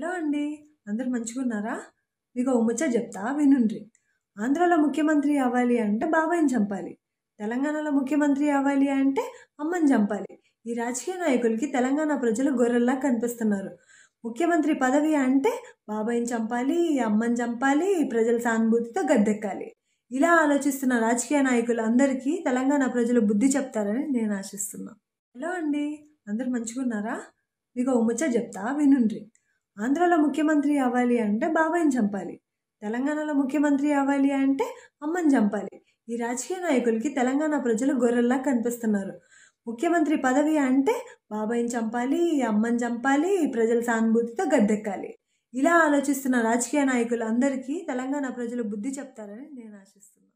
hello అండి అందరు మంచిగా ఉన్నారా మీకు ఒక ముచ్చ చెప్తా వినుండ్రి ఆంధ్రాలో ముఖ్యమంత్రి అవ్వాలి అంటే బాబాయ్ని చంపాలి తెలంగాణలో ముఖ్యమంత్రి అవ్వాలి అంటే అమ్మని చంపాలి ఈ రాజకీయ నాయకులకి తెలంగాణ ప్రజలు గొర్రెల్లా కనిపిస్తున్నారు ముఖ్యమంత్రి పదవి అంటే బాబాయ్ని చంపాలి అమ్మని చంపాలి ప్రజల సానుభూతితో గద్దెక్కాలి ఇలా ఆలోచిస్తున్న రాజకీయ నాయకులు అందరికీ తెలంగాణ ప్రజలు బుద్ధి చెప్తారని నేను ఆశిస్తున్నాను హలో అండి అందరు మంచిగా ఉన్నారా మీకు ఒక ముచ్చ చెప్తా వినుండ్రి ఆంధ్రాలో ముఖ్యమంత్రి అవ్వాలి అంటే బాబాయిని చంపాలి తెలంగాణలో ముఖ్యమంత్రి అవ్వాలి అంటే అమ్మని చంపాలి ఈ రాజకీయ నాయకులకి తెలంగాణ ప్రజలు గొర్రెల్లా కనిపిస్తున్నారు ముఖ్యమంత్రి పదవి అంటే బాబాయిని చంపాలి అమ్మని చంపాలి ప్రజల సానుభూతితో గద్దెక్కాలి ఇలా ఆలోచిస్తున్న రాజకీయ అందరికీ తెలంగాణ ప్రజలు బుద్ధి చెప్తారని నేను ఆశిస్తున్నాను